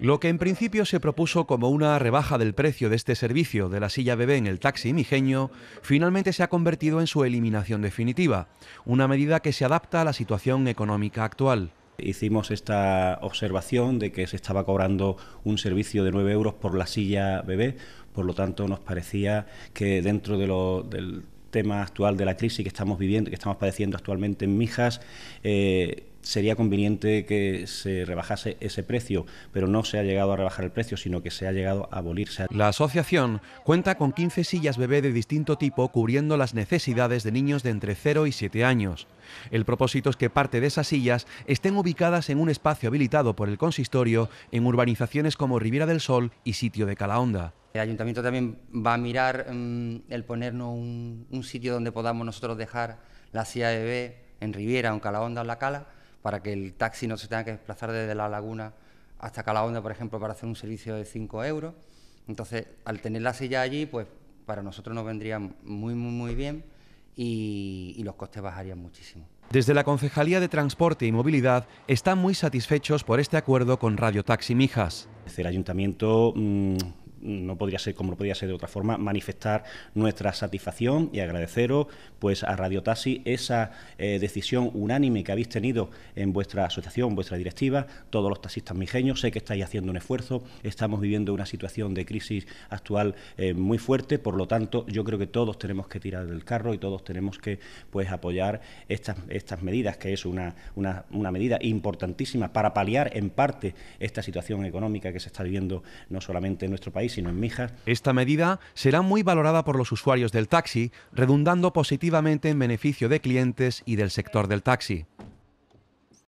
Lo que en principio se propuso como una rebaja del precio de este servicio de la silla bebé en el taxi mijeño, finalmente se ha convertido en su eliminación definitiva, una medida que se adapta a la situación económica actual. Hicimos esta observación de que se estaba cobrando un servicio de 9 euros por la silla bebé, por lo tanto nos parecía que dentro del tema actual de la crisis que estamos viviendo, que estamos padeciendo actualmente en Mijas, eh, sería conveniente que se rebajase ese precio, pero no se ha llegado a rebajar el precio, sino que se ha llegado a abolirse. La asociación cuenta con 15 sillas bebé de distinto tipo cubriendo las necesidades de niños de entre 0 y 7 años. El propósito es que parte de esas sillas estén ubicadas en un espacio habilitado por el consistorio en urbanizaciones como Riviera del Sol y Sitio de Calahonda. El ayuntamiento también va a mirar mm, el ponernos un, sitio donde podamos nosotros dejar la silla de bebé en Riviera, en Calahonda o en La Cala, para que el taxi no se tenga que desplazar desde la laguna hasta Calahonda, por ejemplo, para hacer un servicio de 5 euros. Entonces, al tener la silla allí, pues para nosotros nos vendría muy, muy, muy bien y, los costes bajarían muchísimo. Desde la Concejalía de Transporte y Movilidad están muy satisfechos por este acuerdo con Radio Taxi Mijas. El ayuntamiento mm, no podría ser, como no podría ser de otra forma, manifestar nuestra satisfacción y agradeceros pues a Radio Taxi esa eh, decisión unánime que habéis tenido en vuestra asociación, vuestra directiva, todos los taxistas mijeños, sé que estáis haciendo un esfuerzo, estamos viviendo una situación de crisis actual eh, muy fuerte, por lo tanto yo creo que todos tenemos que tirar del carro y todos tenemos que pues apoyar estas, estas medidas, que es una, una medida importantísima para paliar en parte esta situación económica que se está viviendo no solamente en nuestro país, esta medida será muy valorada por los usuarios del taxi, redundando positivamente en beneficio de clientes y del sector del taxi.